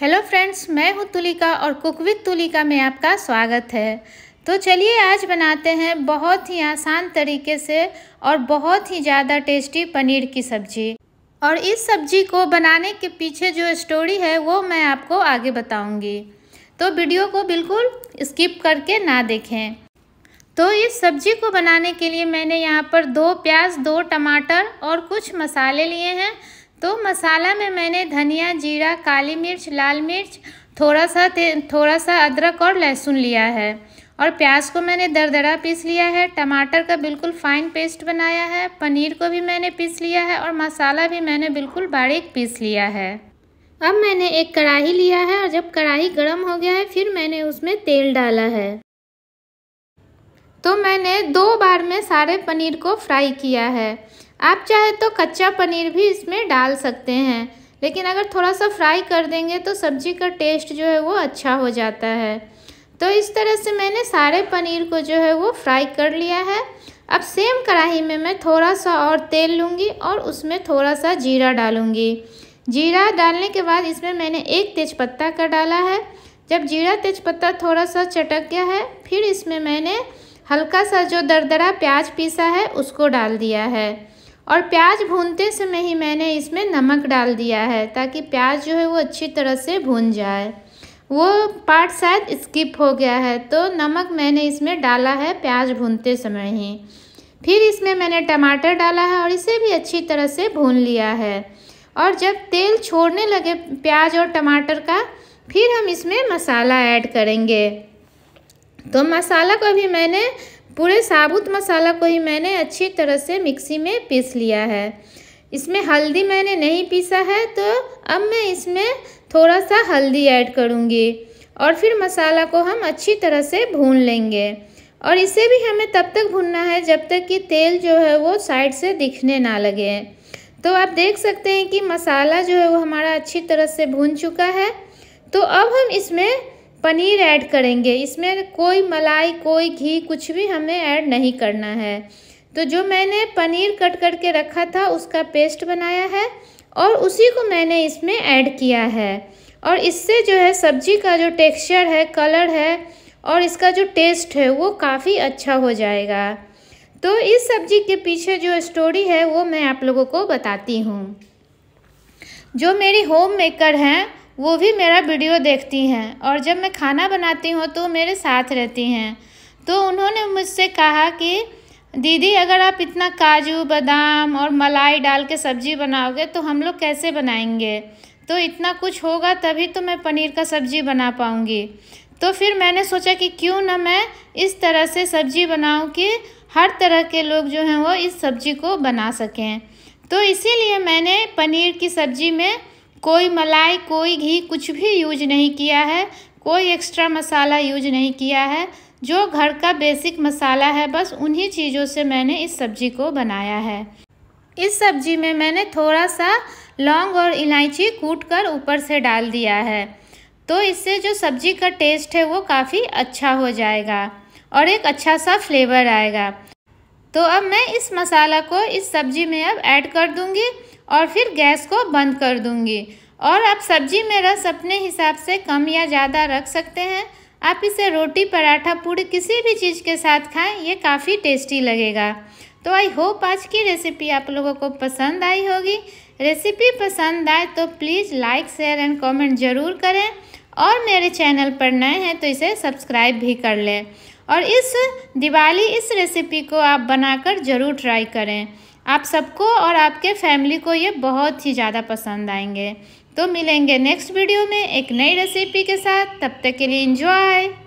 hello friends मैं हूँ तुलिका और कुक विद तुलिका में आपका स्वागत है तो चलिए आज बनाते हैं बहुत ही आसान तरीके से और बहुत ही ज़्यादा टेस्टी पनीर की सब्ज़ी और इस सब्ज़ी को बनाने के पीछे जो स्टोरी है वो मैं आपको आगे बताऊंगी तो वीडियो को बिल्कुल स्किप करके ना देखें तो इस सब्ज़ी को बनाने के लिए मैंने यहाँ पर दो प्याज दो टमाटर और कुछ मसाले लिए हैं तो मसाला में मैंने धनिया जीरा काली मिर्च लाल मिर्च थोड़ा सा थोड़ा सा अदरक और लहसुन लिया है और प्याज को मैंने दरदरा पीस लिया है टमाटर का बिल्कुल फाइन पेस्ट बनाया है पनीर को भी मैंने पीस लिया है और मसाला भी मैंने बिल्कुल बारीक पीस लिया है अब मैंने एक कढ़ाई लिया है और जब कढ़ाई गर्म हो गया है फिर मैंने उसमें तेल डाला है तो मैंने दो बार में सारे पनीर को फ्राई किया है आप चाहे तो कच्चा पनीर भी इसमें डाल सकते हैं लेकिन अगर थोड़ा सा फ्राई कर देंगे तो सब्ज़ी का टेस्ट जो है वो अच्छा हो जाता है तो इस तरह से मैंने सारे पनीर को जो है वो फ्राई कर लिया है अब सेम कढ़ाई में मैं थोड़ा सा और तेल लूँगी और उसमें थोड़ा सा जीरा डालूँगी जीरा डालने के बाद इसमें मैंने एक तेज़पत्ता का डाला है जब जीरा तेज़पत्ता थोड़ा सा चटक गया है फिर इसमें मैंने हल्का सा जो दरदरा प्याज पीसा है उसको डाल दिया है और प्याज भूनते समय ही मैंने इसमें नमक डाल दिया है ताकि प्याज जो है वो अच्छी तरह से भून जाए वो पार्ट शायद स्किप हो गया है तो नमक मैंने इसमें डाला है प्याज भूनते समय ही फिर इसमें मैंने टमाटर डाला है और इसे भी अच्छी तरह से भून लिया है और जब तेल छोड़ने लगे प्याज और टमाटर का फिर हम इसमें मसाला ऐड करेंगे तो मसाला को भी मैंने पूरे साबुत मसाला को ही मैंने अच्छी तरह से मिक्सी में पीस लिया है इसमें हल्दी मैंने नहीं पीसा है तो अब मैं इसमें थोड़ा सा हल्दी ऐड करूँगी और फिर मसाला को हम अच्छी तरह से भून लेंगे और इसे भी हमें तब तक भूनना है जब तक कि तेल जो है वो साइड से दिखने ना लगे तो आप देख सकते हैं कि मसाला जो है वो हमारा अच्छी तरह से भून चुका है तो अब हम इसमें पनीर ऐड करेंगे इसमें कोई मलाई कोई घी कुछ भी हमें ऐड नहीं करना है तो जो मैंने पनीर कट करके रखा था उसका पेस्ट बनाया है और उसी को मैंने इसमें ऐड किया है और इससे जो है सब्ज़ी का जो टेक्सचर है कलर है और इसका जो टेस्ट है वो काफ़ी अच्छा हो जाएगा तो इस सब्ज़ी के पीछे जो स्टोरी है वो मैं आप लोगों को बताती हूँ जो मेरी होम मेकर हैं वो भी मेरा वीडियो देखती हैं और जब मैं खाना बनाती हूँ तो मेरे साथ रहती हैं तो उन्होंने मुझसे कहा कि दीदी अगर आप इतना काजू बादाम और मलाई डाल के सब्ज़ी बनाओगे तो हम लोग कैसे बनाएंगे तो इतना कुछ होगा तभी तो मैं पनीर का सब्ज़ी बना पाऊँगी तो फिर मैंने सोचा कि क्यों ना मैं इस तरह से सब्ज़ी बनाऊँ कि हर तरह के लोग जो हैं वो इस सब्ज़ी को बना सकें तो इसीलिए मैंने पनीर की सब्ज़ी में कोई मलाई कोई घी कुछ भी यूज नहीं किया है कोई एक्स्ट्रा मसाला यूज नहीं किया है जो घर का बेसिक मसाला है बस उन्हीं चीज़ों से मैंने इस सब्ज़ी को बनाया है इस सब्ज़ी में मैंने थोड़ा सा लौंग और इलायची कूट कर ऊपर से डाल दिया है तो इससे जो सब्ज़ी का टेस्ट है वो काफ़ी अच्छा हो जाएगा और एक अच्छा सा फ्लेवर आएगा तो अब मैं इस मसाला को इस सब्जी में अब ऐड कर दूंगी और फिर गैस को बंद कर दूंगी और आप सब्जी में रस अपने हिसाब से कम या ज़्यादा रख सकते हैं आप इसे रोटी पराठा पूड़ी किसी भी चीज़ के साथ खाएं ये काफ़ी टेस्टी लगेगा तो आई होप आज की रेसिपी आप लोगों को पसंद आई होगी रेसिपी पसंद आए तो please like share and comment ज़रूर करें और मेरे चैनल पर नए हैं तो इसे सब्सक्राइब भी कर लें और इस दिवाली इस रेसिपी को आप बनाकर ज़रूर ट्राई करें आप सबको और आपके फैमिली को ये बहुत ही ज़्यादा पसंद आएंगे तो मिलेंगे नेक्स्ट वीडियो में एक नई रेसिपी के साथ तब तक के लिए इन्जॉय